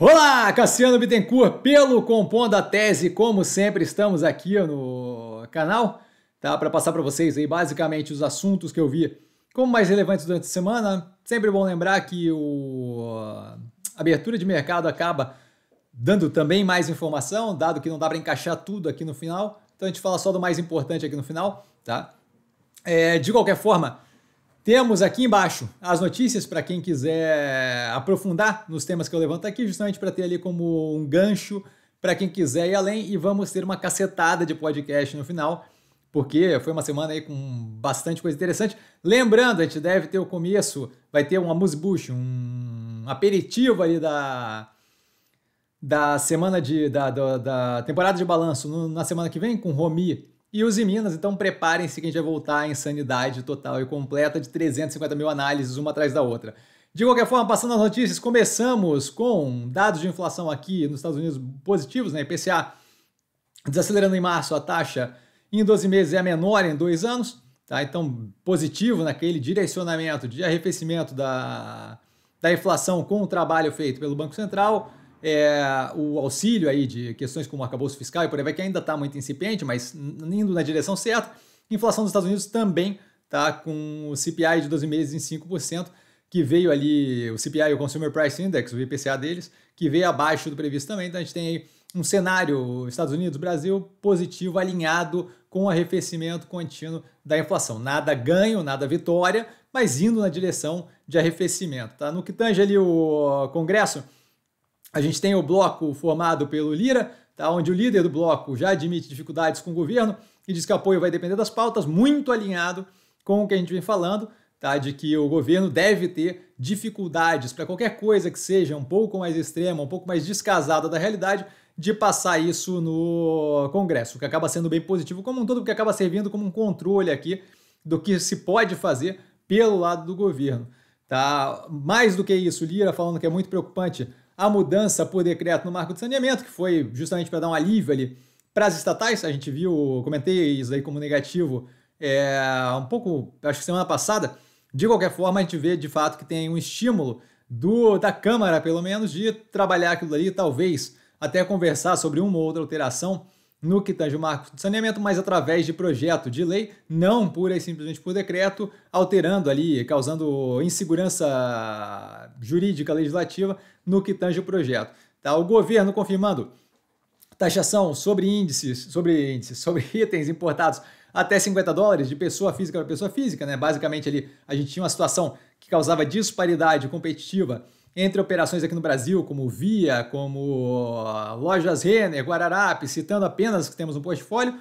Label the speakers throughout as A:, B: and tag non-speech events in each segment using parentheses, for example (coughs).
A: Olá, Cassiano Bittencourt, pelo Compondo a Tese, como sempre estamos aqui no canal, tá? Para passar para vocês aí basicamente os assuntos que eu vi como mais relevantes durante a semana. Sempre bom lembrar que o a abertura de mercado acaba dando também mais informação, dado que não dá para encaixar tudo aqui no final. Então a gente fala só do mais importante aqui no final, tá? É, de qualquer forma, temos aqui embaixo as notícias para quem quiser aprofundar nos temas que eu levanto aqui, justamente para ter ali como um gancho para quem quiser ir além. E vamos ter uma cacetada de podcast no final, porque foi uma semana aí com bastante coisa interessante. Lembrando, a gente deve ter o começo, vai ter uma amuse um aperitivo ali da, da semana de, da, da, da temporada de balanço no, na semana que vem com Romi e os em Minas, então preparem-se que a gente vai voltar à insanidade total e completa de 350 mil análises uma atrás da outra. De qualquer forma, passando as notícias, começamos com dados de inflação aqui nos Estados Unidos positivos, né? IPCA desacelerando em março a taxa em 12 meses é a menor em dois anos, tá? Então, positivo naquele direcionamento de arrefecimento da, da inflação com o trabalho feito pelo Banco Central é, o auxílio aí de questões como arcabouço fiscal e por aí vai, que ainda está muito incipiente, mas indo na direção certa. Inflação dos Estados Unidos também está com o CPI de 12 meses em 5%, que veio ali, o CPI, o Consumer Price Index, o IPCA deles, que veio abaixo do previsto também. Então a gente tem aí um cenário Estados Unidos, Brasil positivo, alinhado com o arrefecimento contínuo da inflação. Nada ganho, nada vitória, mas indo na direção de arrefecimento. Tá? No que tange ali o Congresso, a gente tem o bloco formado pelo Lira, tá? onde o líder do bloco já admite dificuldades com o governo e diz que o apoio vai depender das pautas, muito alinhado com o que a gente vem falando, tá? de que o governo deve ter dificuldades para qualquer coisa que seja um pouco mais extrema, um pouco mais descasada da realidade, de passar isso no Congresso, o que acaba sendo bem positivo como um todo, porque acaba servindo como um controle aqui do que se pode fazer pelo lado do governo. Tá? Mais do que isso, Lira falando que é muito preocupante a mudança por decreto no marco de saneamento, que foi justamente para dar um alívio ali para as estatais. A gente viu, comentei isso aí como negativo é, um pouco, acho que semana passada. De qualquer forma, a gente vê de fato que tem um estímulo do da Câmara, pelo menos, de trabalhar aquilo ali, talvez até conversar sobre uma ou outra alteração no que tange o marco de saneamento, mas através de projeto de lei, não pura e simplesmente por decreto, alterando ali, causando insegurança jurídica legislativa no que tange o projeto. Tá? O governo confirmando taxação sobre índices, sobre índices, (laughs) sobre itens importados até 50 dólares de pessoa física para pessoa física, né? Basicamente ali a gente tinha uma situação que causava disparidade competitiva entre operações aqui no Brasil, como Via, como ah, Lojas Renner, Guararapes, citando apenas que temos um portfólio,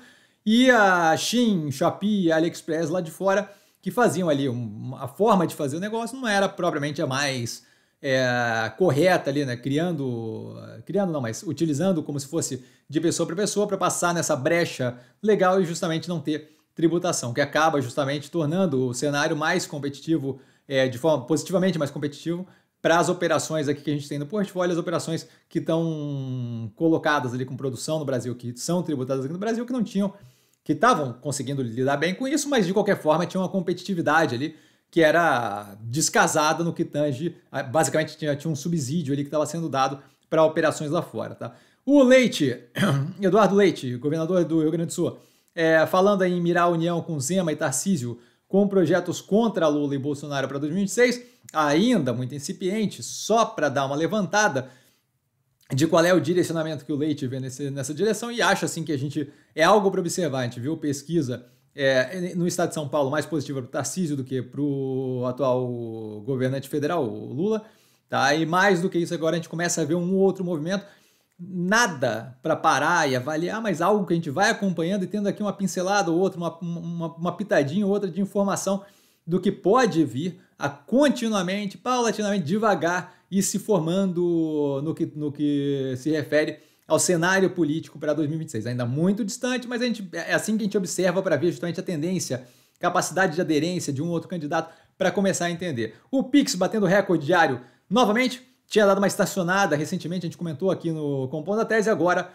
A: e a Shein, Shopee, AliExpress lá de fora, que faziam ali uma forma de fazer o negócio, não era propriamente a mais é, correta ali, né? Criando, criando não, mas utilizando como se fosse de pessoa para pessoa para passar nessa brecha legal e justamente não ter tributação, que acaba justamente tornando o cenário mais competitivo, é, de forma positivamente mais competitivo para as operações aqui que a gente tem no portfólio, as operações que estão colocadas ali com produção no Brasil, que são tributadas aqui no Brasil, que não tinham, que estavam conseguindo lidar bem com isso, mas de qualquer forma tinha uma competitividade ali que era descasada no que tange, basicamente tinha, tinha um subsídio ali que estava sendo dado para operações lá fora, tá? O Leite, (coughs) Eduardo Leite, governador do Rio Grande do Sul, é, falando em mirar a união com Zema e Tarcísio com projetos contra Lula e Bolsonaro para 2026, ainda muito incipiente, só para dar uma levantada de qual é o direcionamento que o Leite vê nesse, nessa direção e acha assim que a gente é algo para observar. A gente viu pesquisa é, no estado de São Paulo mais positiva para o Tarcísio do que para o atual governante federal, o Lula. Tá? E mais do que isso, agora a gente começa a ver um outro movimento nada para parar e avaliar, mas algo que a gente vai acompanhando e tendo aqui uma pincelada ou outra, uma, uma, uma pitadinha ou outra de informação do que pode vir a continuamente, paulatinamente, devagar e se formando no que, no que se refere ao cenário político para 2026. Ainda muito distante, mas a gente, é, é assim que a gente observa para ver justamente a tendência, capacidade de aderência de um ou outro candidato para começar a entender. O Pix batendo recorde diário novamente, tinha dado uma estacionada recentemente, a gente comentou aqui no Compondo a Tese, agora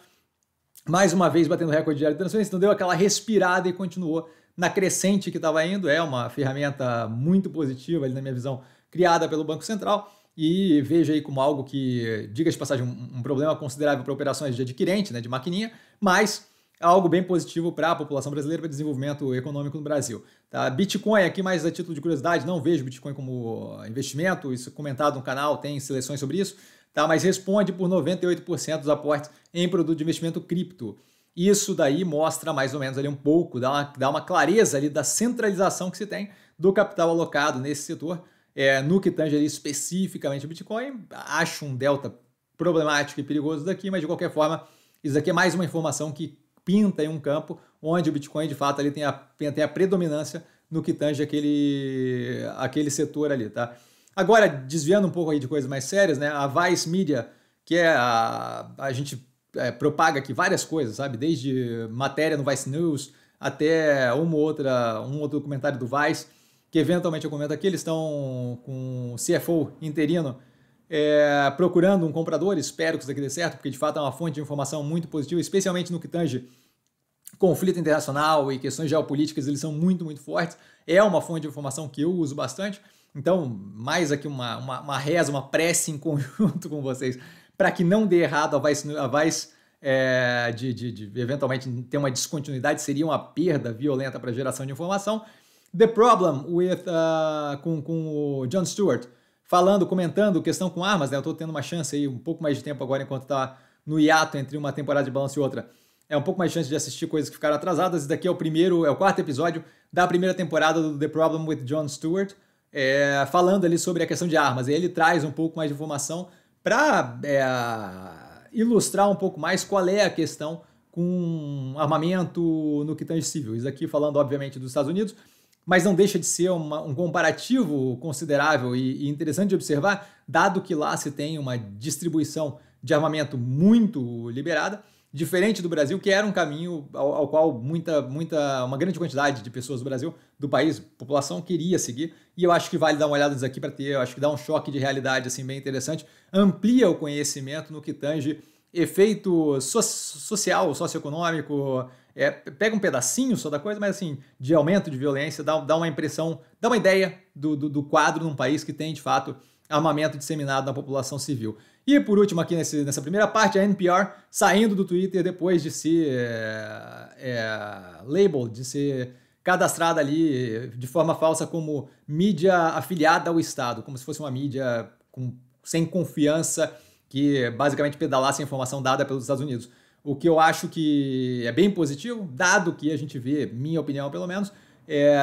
A: mais uma vez batendo recorde diário de transferência, então deu aquela respirada e continuou na crescente que estava indo. É uma ferramenta muito positiva, ali, na minha visão, criada pelo Banco Central e veja aí como algo que, diga de passagem, um, um problema considerável para operações de adquirente, né, de maquininha, mas algo bem positivo para a população brasileira, para desenvolvimento econômico no Brasil. Tá? Bitcoin, aqui mais a título de curiosidade, não vejo Bitcoin como investimento, isso comentado no canal, tem seleções sobre isso, tá? mas responde por 98% dos aportes em produto de investimento cripto. Isso daí mostra mais ou menos ali um pouco, dá uma, dá uma clareza ali da centralização que se tem do capital alocado nesse setor. É, no que tange ali especificamente o Bitcoin, acho um delta problemático e perigoso daqui, mas de qualquer forma, isso aqui é mais uma informação que pinta em um campo onde o Bitcoin de fato ali tem a, tem a predominância no que tange aquele, aquele setor ali, tá? Agora, desviando um pouco aí de coisas mais sérias, né? A Vice Media, que é a, a gente é, propaga aqui várias coisas, sabe? Desde matéria no Vice News até uma outra, um outro documentário do Vice, que eventualmente eu comento aqui, eles estão com CFO interino é, procurando um comprador, espero que isso daqui dê certo, porque de fato é uma fonte de informação muito positiva, especialmente no que tange conflito internacional e questões geopolíticas, eles são muito, muito fortes. É uma fonte de informação que eu uso bastante. Então, mais aqui uma, uma, uma reza, uma prece em (laughs) conjunto com vocês, para que não dê errado a Vice, a Vice é, de, de, de, eventualmente ter uma descontinuidade, seria uma perda violenta para a geração de informação. The Problem with, uh, com, com o John Stewart, falando, comentando questão com armas, né? Eu estou tendo uma chance aí, um pouco mais de tempo agora enquanto está no hiato entre uma temporada de balanço e outra. É um pouco mais de chance de assistir coisas que ficaram atrasadas. Esse daqui é o primeiro, é o quarto episódio da primeira temporada do The Problem with Jon Stewart, é, falando ali sobre a questão de armas. E ele traz um pouco mais de informação para é, ilustrar um pouco mais qual é a questão com armamento no que tange civil. Isso aqui falando, obviamente, dos Estados Unidos mas não deixa de ser uma, um comparativo considerável e, e, interessante de observar, dado que lá se tem uma distribuição de armamento muito liberada, diferente do Brasil, que era um caminho ao, ao qual muita, muita, uma grande quantidade de pessoas do Brasil, do país, população queria seguir. E eu acho que vale dar uma olhada nisso aqui para ter, eu acho que dá um choque de realidade assim bem interessante, amplia o conhecimento no que tange efeito so social, socioeconômico, é, pega um pedacinho só da coisa, mas assim, de aumento de violência, dá, dá uma impressão, dá uma ideia do, do, do quadro num país que tem, de fato, armamento disseminado na população civil. E por último, aqui nesse, nessa primeira parte, a NPR saindo do Twitter depois de ser é, é, labeled, de ser cadastrada ali de forma falsa como mídia afiliada ao Estado, como se fosse uma mídia com, sem confiança que basicamente pedalasse a informação dada pelos Estados Unidos. O que eu acho que é bem positivo, dado que a gente vê, minha opinião pelo menos, é,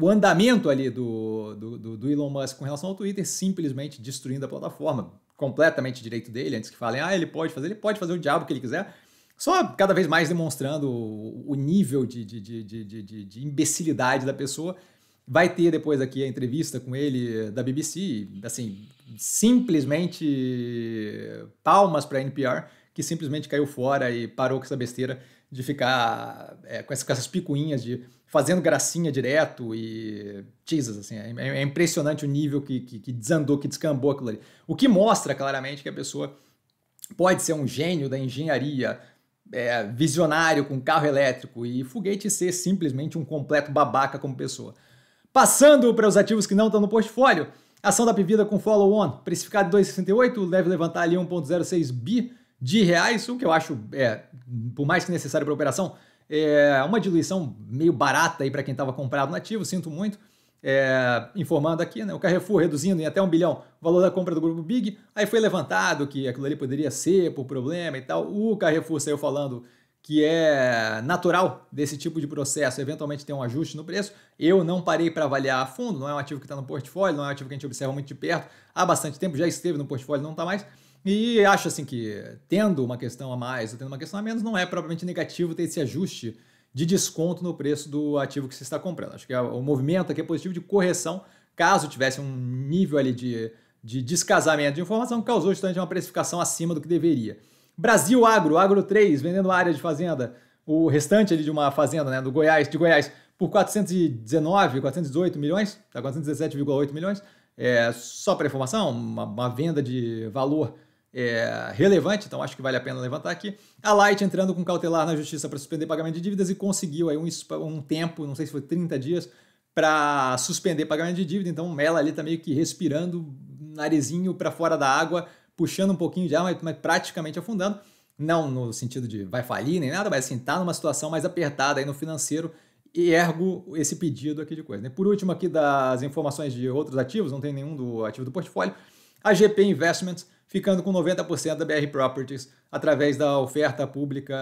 A: o andamento ali do, do, do, Elon Musk com relação ao Twitter, simplesmente destruindo a plataforma. Completamente direito dele, antes que falem, ah, ele pode fazer, ele pode fazer o diabo que ele quiser. Só cada vez mais demonstrando o, nível de, de, de, de, de imbecilidade da pessoa. Vai ter depois aqui a entrevista com ele da BBC, assim, simplesmente palmas para a NPR que simplesmente caiu fora e parou com essa besteira de ficar é, com, essas, com essas picuinhas de fazendo gracinha direto e. Jesus, assim, é, é, é impressionante o nível que, que, que, desandou, que descambou aquilo ali. O que mostra claramente que a pessoa pode ser um gênio da engenharia, é, visionário com carro elétrico e foguete ser simplesmente um completo babaca como pessoa. Passando para os ativos que não estão no portfólio, ação da Pivida com follow-on, precificado 2,68, deve levantar ali 1,06 bi de reais, o que eu acho, é, por mais que necessário para a operação, é uma diluição meio barata aí para quem estava comprado no ativo, sinto muito. É, informando aqui, né, o Carrefour reduzindo em até um bilhão o valor da compra do grupo Big, aí foi levantado que aquilo ali poderia ser por problema e tal. O Carrefour saiu falando que é natural desse tipo de processo eventualmente ter um ajuste no preço. Eu não parei para avaliar a fundo, não é um ativo que está no portfólio, não é um ativo que a gente observa muito de perto há bastante tempo, já esteve no portfólio, não está mais. E acho assim que tendo uma questão a mais ou tendo uma questão a menos, não é propriamente negativo ter esse ajuste de desconto no preço do ativo que você está comprando. Acho que é o movimento aqui é positivo de correção, caso tivesse um nível ali de, de descasamento de informação que causou justamente uma precificação acima do que deveria. Brasil Agro, Agro 3, vendendo área de fazenda, o restante ali de uma fazenda, né, do Goiás, de Goiás, por 419, 418 milhões, tá 417,8 milhões, é, só para informação, uma, uma venda de valor é, relevante, então acho que vale a pena levantar aqui. A Light entrando com cautelar na justiça para suspender pagamento de dívidas e conseguiu aí um, um tempo, não sei se foi 30 dias, para suspender pagamento de dívida. Então ela ali está meio que respirando, narizinho para fora da água, puxando um pouquinho já, mas, mas praticamente afundando. Não no sentido de vai falir nem nada, mas assim, está numa situação mais apertada aí no financeiro e ergo esse pedido aqui de coisa. Né? Por último aqui das informações de outros ativos, não tem nenhum do ativo do portfólio. A GP Investments ficando com 90% da BR Properties através da oferta pública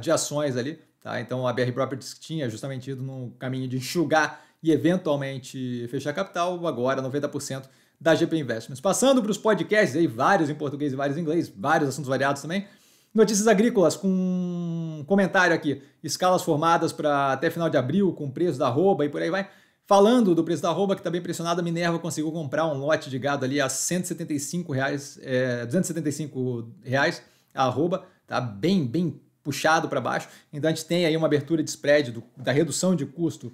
A: de ações ali. Tá? Então a BR Properties tinha justamente ido no caminho de enxugar e eventualmente fechar capital, agora 90% da GP Investments. Passando para os podcasts, aí, vários em português e vários em inglês, vários assuntos variados também. Notícias agrícolas com um comentário aqui. Escalas formadas para até final de abril, com preço da arroba e por aí vai. Falando do preço da arroba, que está bem pressionado, a Minerva conseguiu comprar um lote de gado ali a 175 reais, é, 275 reais a arroba, está bem, bem puxado para baixo. Então a gente tem aí uma abertura de spread do, da redução de custo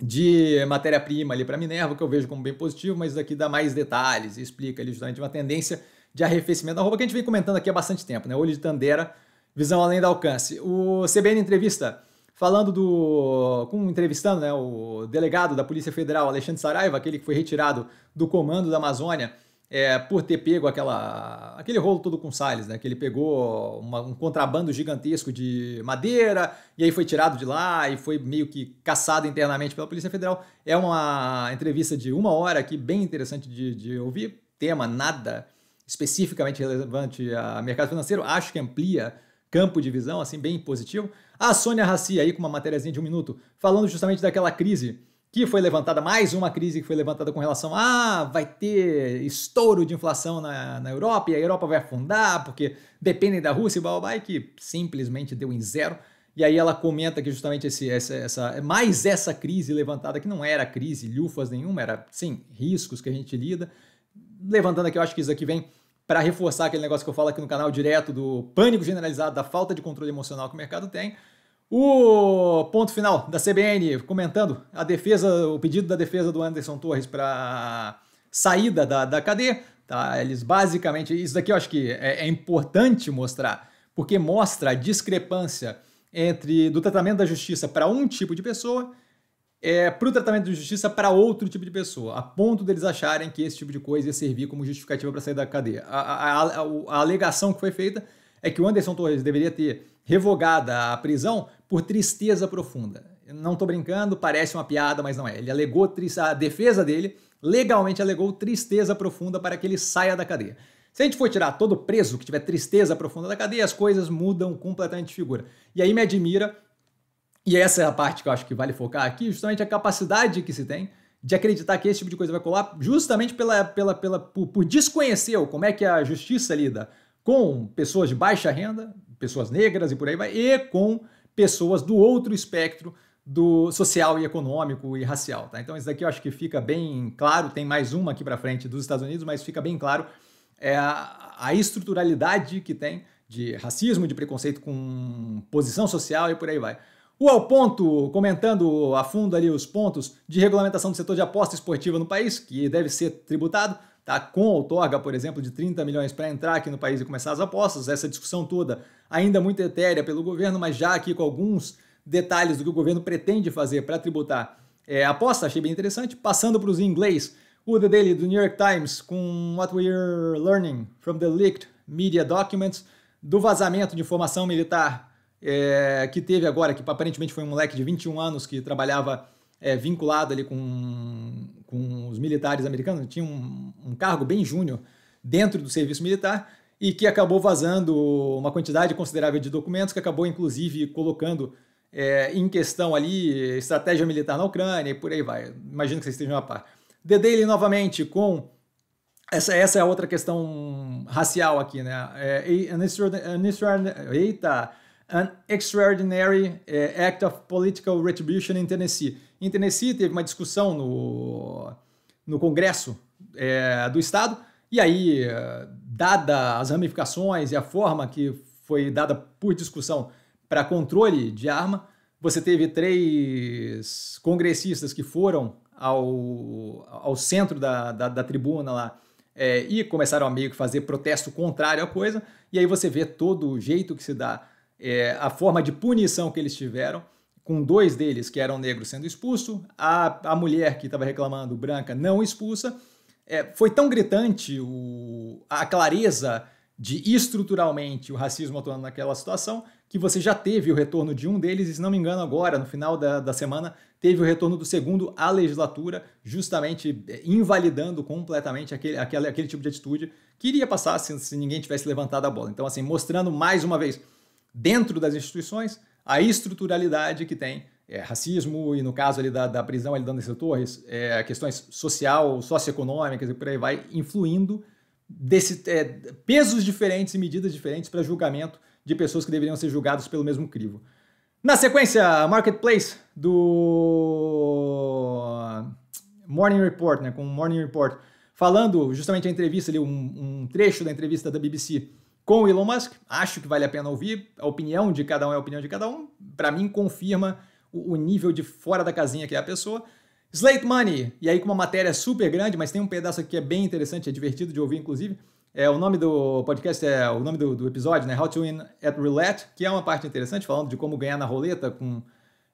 A: de matéria-prima ali para Minerva, que eu vejo como bem positivo, mas isso aqui dá mais detalhes e explica ali justamente uma tendência de arrefecimento da roupa que a gente vem comentando aqui há bastante tempo, né? Olho de Tandera, visão além do alcance. O CBN Entrevista falando do. Com, entrevistando né, o delegado da Polícia Federal, Alexandre Saraiva, aquele que foi retirado do comando da Amazônia é, por ter pego aquela, aquele rolo todo com Salles, né? Que ele pegou uma, um contrabando gigantesco de madeira e aí foi tirado de lá e foi meio que caçado internamente pela Polícia Federal. É uma entrevista de uma hora aqui, bem interessante de, de ouvir. Tema nada especificamente relevante a mercado financeiro, acho que amplia campo de visão, assim, bem positivo. A Sônia Raci aí com uma matériazinha de um minuto, falando justamente daquela crise que foi levantada, mais uma crise que foi levantada com relação a ah, vai ter estouro de inflação na, na Europa e a Europa vai afundar porque dependem da Rússia e blá, que simplesmente deu em zero. E aí ela comenta que justamente esse, essa, essa, mais essa crise levantada, que não era crise, lufas nenhuma, era, sim, riscos que a gente lida, levantando aqui, eu acho que isso aqui vem para reforçar aquele negócio que eu falo aqui no canal direto do pânico generalizado, da falta de controle emocional que o mercado tem. O ponto final da CBN comentando a defesa, o pedido da defesa do Anderson Torres para saída da, da cadeia. Tá? Eles basicamente. Isso daqui eu acho que é, é importante mostrar, porque mostra a discrepância entre do tratamento da justiça para um tipo de pessoa é, para o tratamento de justiça para outro tipo de pessoa, a ponto deles acharem que esse tipo de coisa ia servir como justificativa para sair da cadeia. A, a, a, a, alegação que foi feita é que o Anderson Torres deveria ter revogada a prisão por tristeza profunda. Não estou brincando, parece uma piada, mas não é. Ele alegou a defesa dele legalmente alegou tristeza profunda para que ele saia da cadeia. Se a gente for tirar todo preso que tiver tristeza profunda da cadeia, as coisas mudam completamente de figura. E aí me admira e essa é a parte que eu acho que vale focar aqui, justamente a capacidade que se tem de acreditar que esse tipo de coisa vai colar, justamente pela, pela, pela, por, por desconhecer como é que é a justiça lida com pessoas de baixa renda, pessoas negras e por aí vai, e com pessoas do outro espectro do social e econômico e racial. Tá? Então, isso daqui eu acho que fica bem claro. Tem mais uma aqui para frente dos Estados Unidos, mas fica bem claro é, a estruturalidade que tem de racismo, de preconceito com posição social e por aí vai. O Ao Ponto, comentando a fundo ali os pontos de regulamentação do setor de aposta esportiva no país, que deve ser tributado, tá? com outorga, por exemplo, de 30 milhões para entrar aqui no país e começar as apostas, essa discussão toda ainda muito etérea pelo governo, mas já aqui com alguns detalhes do que o governo pretende fazer para tributar é, aposta, achei bem interessante. Passando para os inglês, o The Daily do New York Times com What We're Learning from the Leaked Media Documents, do vazamento de informação militar é, que teve agora, que aparentemente foi um moleque de 21 anos que trabalhava é, vinculado ali com, com os militares americanos, tinha um, um cargo bem júnior dentro do serviço militar e que acabou vazando uma quantidade considerável de documentos, que acabou inclusive colocando é, em questão ali estratégia militar na Ucrânia e por aí vai. Imagino que vocês estejam a par. The Daily novamente com essa, essa é a outra questão racial aqui, né? É, an extraordinary, an extraordinary, eita! An Extraordinary eh, Act of Political Retribution in Tennessee. Em Tennessee teve uma discussão no, no Congresso eh, do Estado, e aí, eh, dada as ramificações e a forma que foi dada por discussão para controle de arma, você teve três congressistas que foram ao, ao centro da, da, da tribuna lá é, e começaram a meio que fazer protesto contrário à coisa, e aí você vê todo o jeito que se dá é, a forma de punição que eles tiveram, com dois deles que eram negros sendo expulsos, a, a mulher que estava reclamando branca não expulsa. É, foi tão gritante o, a clareza de estruturalmente o racismo atuando naquela situação que você já teve o retorno de um deles, e se não me engano, agora, no final da, da semana, teve o retorno do segundo à legislatura, justamente é, invalidando completamente aquele, aquele, aquele tipo de atitude que iria passar se, se ninguém tivesse levantado a bola. Então, assim, mostrando mais uma vez dentro das instituições a estruturalidade que tem é, racismo e, no caso ali da, da prisão ali da Anderson Torres, é, questões social, socioeconômicas e por aí vai, influindo desse, é, pesos diferentes e medidas diferentes para julgamento de pessoas que deveriam ser julgadas pelo mesmo crivo. Na sequência, Marketplace do Morning Report, né, com o Morning Report, falando justamente a entrevista ali, um, um trecho da entrevista da BBC, com o Elon Musk. Acho que vale a pena ouvir. A opinião de cada um é a opinião de cada um. Para mim, confirma o, nível de fora da casinha que é a pessoa. Slate Money, e aí com uma matéria super grande, mas tem um pedaço aqui que é bem interessante, é divertido de ouvir, inclusive. É, o nome do podcast é o nome do, do episódio, né? How to Win at Roulette, que é uma parte interessante, falando de como ganhar na roleta com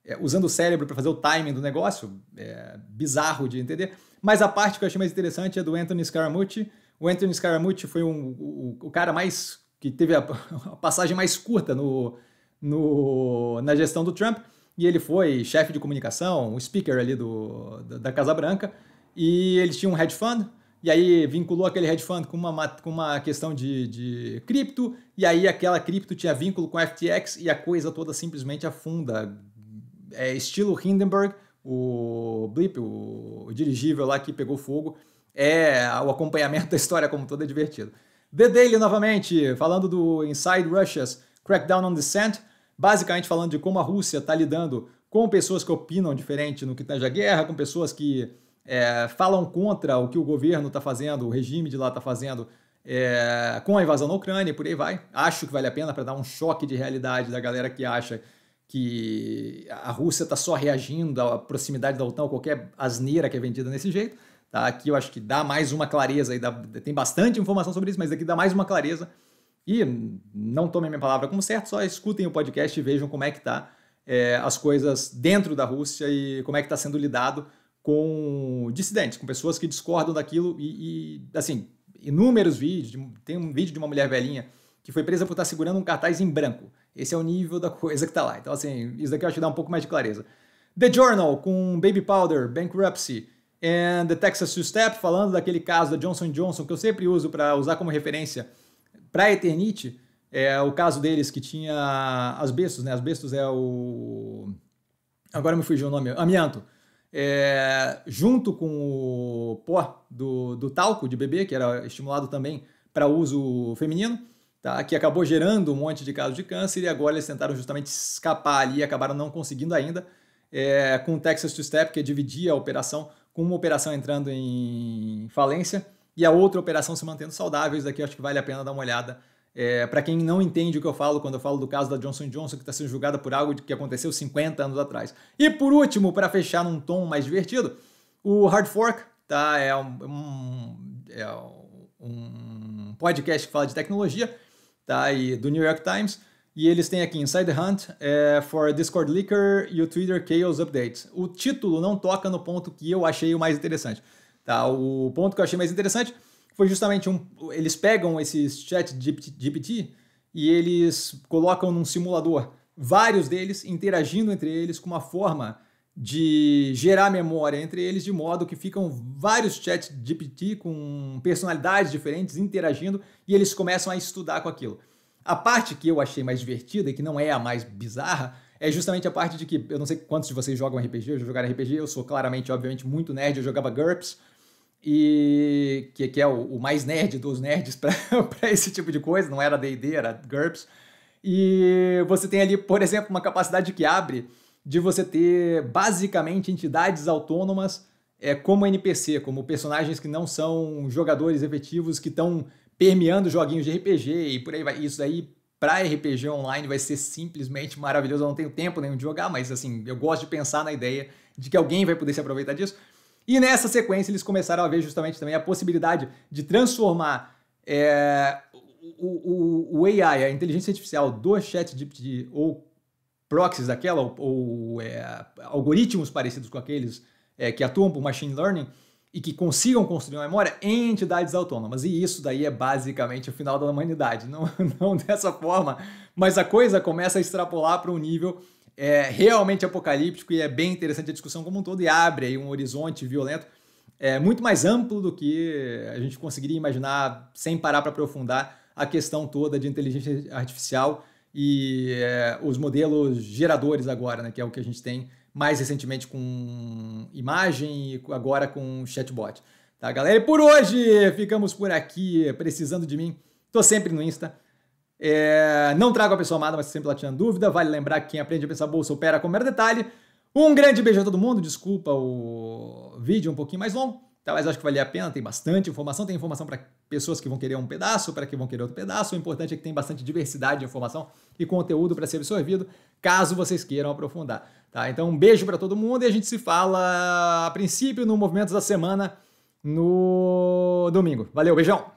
A: é, usando o cérebro para fazer o timing do negócio, é, bizarro de entender. Mas a parte que eu achei mais interessante é do Anthony Scaramucci. O Anthony Scaramucci foi um, o, o cara mais que teve a, (laughs) a passagem mais curta no, no, na gestão do Trump, e ele foi chefe de comunicação, o speaker ali do, da Casa Branca, e ele tinha um hedge fund, e aí vinculou aquele hedge fund com uma, com uma questão de, de cripto, e aí aquela cripto tinha vínculo com FTX, e a coisa toda simplesmente afunda. É estilo Hindenburg, o Blip, o, o dirigível lá que pegou fogo, é o acompanhamento da história como toda é divertido. The Daily novamente, falando do Inside Russia's Crackdown on Dissent, basicamente falando de como a Rússia está lidando com pessoas que opinam diferente no que tange a guerra, com pessoas que é, falam contra o que o governo está fazendo, o regime de lá está fazendo é, com a invasão na Ucrânia e por aí vai. Acho que vale a pena para dar um choque de realidade da galera que acha que a Rússia está só reagindo à proximidade da OTAN, qualquer asneira que é vendida nesse jeito. Tá? Aqui eu acho que dá mais uma clareza, aí dá, tem bastante informação sobre isso, mas aqui dá mais uma clareza. E não tomem minha palavra como certo, só escutem o podcast e vejam como é que está é, as coisas dentro da Rússia e como é que está sendo lidado com dissidentes, com pessoas que discordam daquilo e, e, assim, inúmeros vídeos. Tem um vídeo de uma mulher velhinha que foi presa por estar tá segurando um cartaz em branco. Esse é o nível da coisa que está lá. Então, assim, isso daqui eu acho que dá um pouco mais de clareza. The Journal, com Baby Powder, Bankruptcy, and the Texas Two-Step, falando daquele caso da Johnson Johnson, que eu sempre uso para usar como referência para a Eternite, é o caso deles que tinha asbestos, né? Asbestos é o... Agora me fugiu o nome, amianto. É, junto com o pó do, do talco de bebê, que era estimulado também para uso feminino, tá? que acabou gerando um monte de casos de câncer e agora eles tentaram justamente escapar ali e acabaram não conseguindo ainda, é, com o Texas Two-Step, que dividia a operação com uma operação entrando em falência e a outra operação se mantendo saudável. Isso daqui acho que vale a pena dar uma olhada. É, para quem não entende o que eu falo quando eu falo do caso da Johnson Johnson, que está sendo julgada por algo que aconteceu 50 anos atrás. E por último, para fechar num tom mais divertido, o Hard Fork tá, é, um, é um podcast que fala de tecnologia tá, e do New York Times e eles têm aqui Inside Hunt é, for Discord Leaker e o Twitter Chaos Update. O título não toca no ponto que eu achei o mais interessante. Tá? O ponto que eu achei mais interessante foi justamente um. Eles pegam esses chat GPT e eles colocam num simulador vários deles interagindo entre eles com uma forma de gerar memória entre eles de modo que ficam vários chats GPT com personalidades diferentes interagindo e eles começam a estudar com aquilo. A parte que eu achei mais divertida e que não é a mais bizarra é justamente a parte de que eu não sei quantos de vocês jogam RPG, eu já jogaram RPG, eu sou claramente, obviamente, muito nerd, eu jogava GURPS, e que, que é o, o, mais nerd dos nerds para (laughs) esse tipo de coisa, não era D&D, era GURPS. E você tem ali, por exemplo, uma capacidade que abre de você ter basicamente entidades autônomas é, como NPC, como personagens que não são jogadores efetivos, que estão permeando joguinhos de RPG e por aí vai. Isso daí para RPG online vai ser simplesmente maravilhoso. Eu não tenho tempo nenhum de jogar, mas assim, eu gosto de pensar na ideia de que alguém vai poder se aproveitar disso. E nessa sequência eles começaram a ver justamente também a possibilidade de transformar é, o, o, o, AI, a inteligência artificial do chat de, de ou proxies daquela, ou, ou é, algoritmos parecidos com aqueles é, que atuam por machine learning, e que consigam construir uma memória em entidades autônomas. E isso daí é basicamente o final da humanidade. Não, (laughs) não dessa forma, mas a coisa começa a extrapolar para um nível é, realmente apocalíptico e é bem interessante a discussão como um todo e abre aí um horizonte violento é, muito mais amplo do que a gente conseguiria imaginar sem parar para aprofundar a questão toda de inteligência artificial e é, os modelos geradores agora, né, que é o que a gente tem mais recentemente com imagem e agora com chatbot. Tá, galera? E por hoje ficamos por aqui. Precisando de mim, tô sempre no Insta. É, não trago a pessoa amada, mas sempre lá tinha dúvida. Vale lembrar que quem aprende a pensar bolsa opera com o mero detalhe. Um grande beijo a todo mundo. Desculpa o vídeo um pouquinho mais longo. Talvez tá, acho que valia a pena, tem bastante informação, tem informação para pessoas que vão querer um pedaço, para que vão querer outro pedaço. O importante é que tem bastante diversidade de informação e conteúdo para ser absorvido, caso vocês queiram aprofundar. Tá? Então, um beijo para todo mundo e a gente se fala a princípio no Movimentos da Semana no domingo. Valeu, beijão!